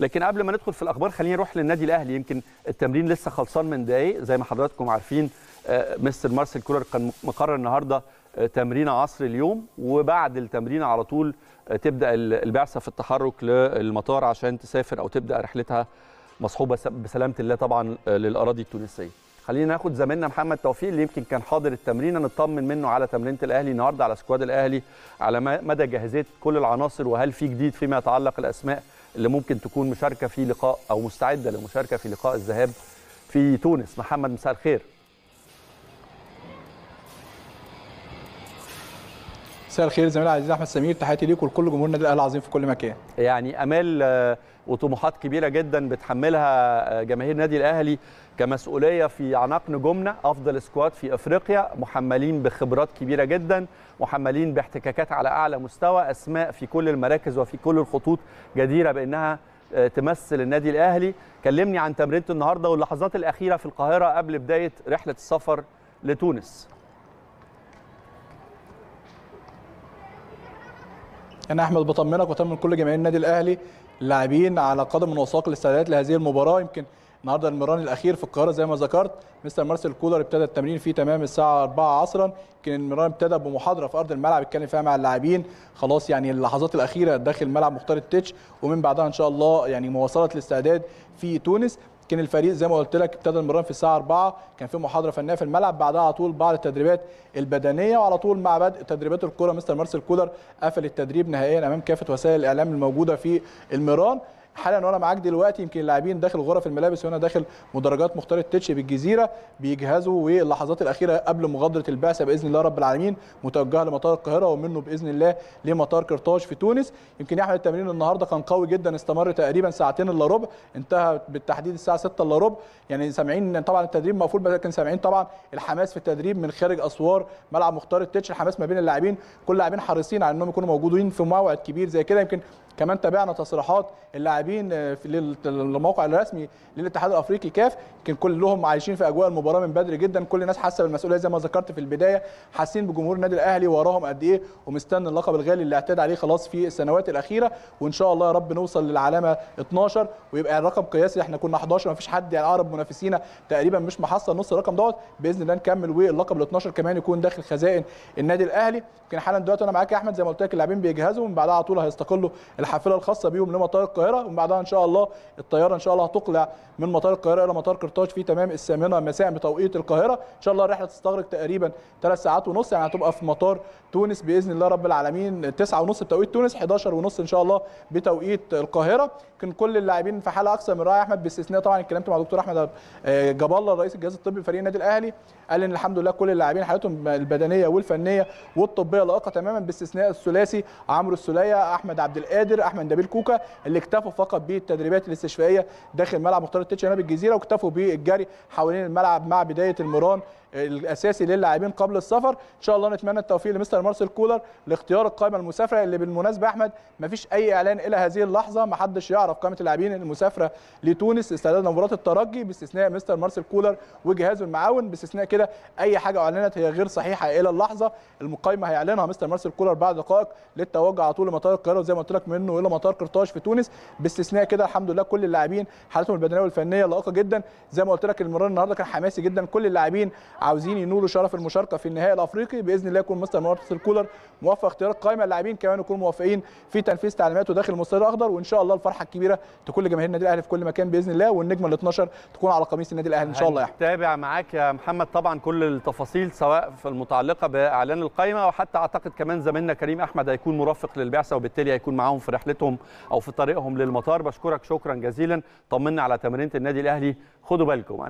لكن قبل ما ندخل في الاخبار خلينا نروح للنادي الاهلي يمكن التمرين لسه خلصان من دقايق زي ما حضراتكم عارفين آه، مستر مارسيل كولر كان مقرر النهارده آه، تمرين عصر اليوم وبعد التمرين على طول آه، تبدا البعثه في التحرك للمطار عشان تسافر او تبدا رحلتها مصحوبه بسلامه الله طبعا للاراضي التونسيه خلينا ناخد زميلنا محمد توفيق اللي يمكن كان حاضر التمرين نطمن منه على تمرينه الاهلي النهارده على سكواد الاهلي على مدى جاهزيه كل العناصر وهل في جديد فيما يتعلق الاسماء اللي ممكن تكون مشاركه في لقاء او مستعده للمشاركه في لقاء الذهاب في تونس محمد مساء الخير مساء الخير زميلي العزيز احمد سمير تحياتي ليك ولكل جمهور النادي الاهلي العظيم في كل مكان يعني امال آه، وطموحات كبيره جدا بتحملها آه، جماهير النادي الاهلي كمسؤوليه في اعناق نجومنا افضل سكواد في افريقيا محملين بخبرات كبيره جدا محملين باحتكاكات على اعلى مستوى اسماء في كل المراكز وفي كل الخطوط جديره بانها آه، تمثل النادي الاهلي كلمني عن تمرينه النهارده واللحظات الاخيره في القاهره قبل بدايه رحله السفر لتونس انا احمد بطمنك وطمن كل جماهير النادي الاهلي اللاعبين على قدم وساق الاستعدادات لهذه المباراه يمكن النهارده المران الاخير في القاهره زي ما ذكرت مستر مارسيل كولر ابتدى التمرين فيه تمام الساعه 4 عصرا يمكن المران ابتدى بمحاضره في ارض الملعب اتكلم فيها مع اللاعبين خلاص يعني اللحظات الاخيره داخل ملعب مختار التتش ومن بعدها ان شاء الله يعني مواصله الاستعداد في تونس كان الفريق زي ما قلت لك ابتدى المران في الساعه 4 كان في محاضره فنيه في الملعب بعدها على طول بعض التدريبات البدنيه وعلى طول مع بدء تدريبات الكره مستر مارسيل كولر قفل التدريب نهائيا امام كافه وسائل الاعلام الموجوده في المران حالا وانا معاك دلوقتي يمكن اللاعبين داخل غرف الملابس وانا داخل مدرجات مختار التتش بالجزيره بيجهزوا واللحظات الاخيره قبل مغادره البعثه باذن الله رب العالمين متوجهه لمطار القاهره ومنه باذن الله لمطار قرطاج في تونس يمكن يا التمرين النهارده كان قوي جدا استمر تقريبا ساعتين الا ربع انتهى بالتحديد الساعه 6 الا ربع يعني سامعين طبعا التدريب مقفول لكن سامعين طبعا الحماس في التدريب من خارج اسوار ملعب مختار التتش الحماس ما بين اللاعبين كل اللاعبين حريصين على انهم يكونوا موجودين في موعد كبير زي كده يمكن كمان تابعنا تصريحات اللاعبين آه، في الموقع الرسمي للاتحاد الافريقي كاف كان كلهم عايشين في اجواء المباراه من بدري جدا كل الناس حاسه بالمسؤوليه زي ما ذكرت في البدايه حاسين بجمهور النادي الاهلي وراهم قد ايه ومستني اللقب الغالي اللي اعتاد عليه خلاص في السنوات الاخيره وان شاء الله يا رب نوصل للعلامه 12 ويبقى الرقم قياسي احنا كنا 11 ما فيش حد يعني اقرب منافسينا تقريبا مش محصل نص الرقم دوت باذن الله نكمل واللقب ال 12 كمان يكون داخل خزائن النادي الاهلي يمكن حالا دلوقتي انا معاك يا احمد زي ما قلت لك اللاعبين بيجهزوا ومن بعدها على طول هيستقلوا الحافله الخاصه بيهم لمطار القاهره ومن بعدها ان شاء الله الطياره ان شاء الله هتقلع من مطار القاهره الى مطار قرطاج في تمام الثامنه مساء بتوقيت القاهره ان شاء الله الرحله تستغرق تقريبا 3 ساعات ونص يعني هتبقى في مطار تونس باذن الله رب العالمين 9 ونص بتوقيت تونس 11 ونص ان شاء الله بتوقيت القاهره كان كل اللاعبين في حاله اكثر من رائع احمد باستثناء طبعا اتكلمت مع دكتور احمد جاب الله رئيس الجهاز الطبي لفريق النادي الاهلي قال ان الحمد لله كل اللاعبين حالتهم البدنيه والفنيه والطبيه لائقه تماما باستثناء الثلاثي عمرو السليه احمد عبد القادر نادر احمد نبيل كوكا اللي اكتفوا فقط بالتدريبات الاستشفائيه داخل ملعب مختار التتش امام بالجزيره واكتفوا بالجري حوالين الملعب مع بدايه المران الاساسي للاعبين قبل السفر ان شاء الله نتمنى التوفيق لمستر مارسيل كولر لاختيار القائمه المسافره اللي بالمناسبه احمد ما فيش اي اعلان الى هذه اللحظه ما حدش يعرف قائمه اللاعبين المسافره لتونس استعداد لمباراه الترجي باستثناء مستر مارسيل كولر وجهازه المعاون باستثناء كده اي حاجه اعلنت هي غير صحيحه الى اللحظه القائمه هيعلنها مستر مارسيل كولر بعد دقائق للتوجه على طول لمطار القاهره زي ما قلت لك من منه الى مطار قرطاج في تونس باستثناء كده الحمد لله كل اللاعبين حالتهم البدنيه والفنيه لائقه جدا زي ما قلت لك المران النهارده كان حماسي جدا كل اللاعبين عاوزين ينولوا شرف المشاركه في النهائي الافريقي باذن الله يكون مستر مارتس الكولر موفق اختيار قائمه اللاعبين كمان يكونوا موافقين في تنفيذ تعليماته داخل المستوى الاخضر وان شاء الله الفرحه الكبيره تكون لجماهير النادي الاهلي في كل مكان باذن الله والنجمه ال 12 تكون على قميص النادي الاهلي ان شاء الله يا تابع معاك يا محمد طبعا كل التفاصيل سواء في المتعلقه باعلان القائمه وحتى اعتقد كمان زميلنا كريم احمد هيكون مرافق للبعثه وبالتالي هيكون معاهم في في رحلتهم او في طريقهم للمطار بشكرك شكرا جزيلا طمنا على تمرينه النادي الاهلي خدوا بالكم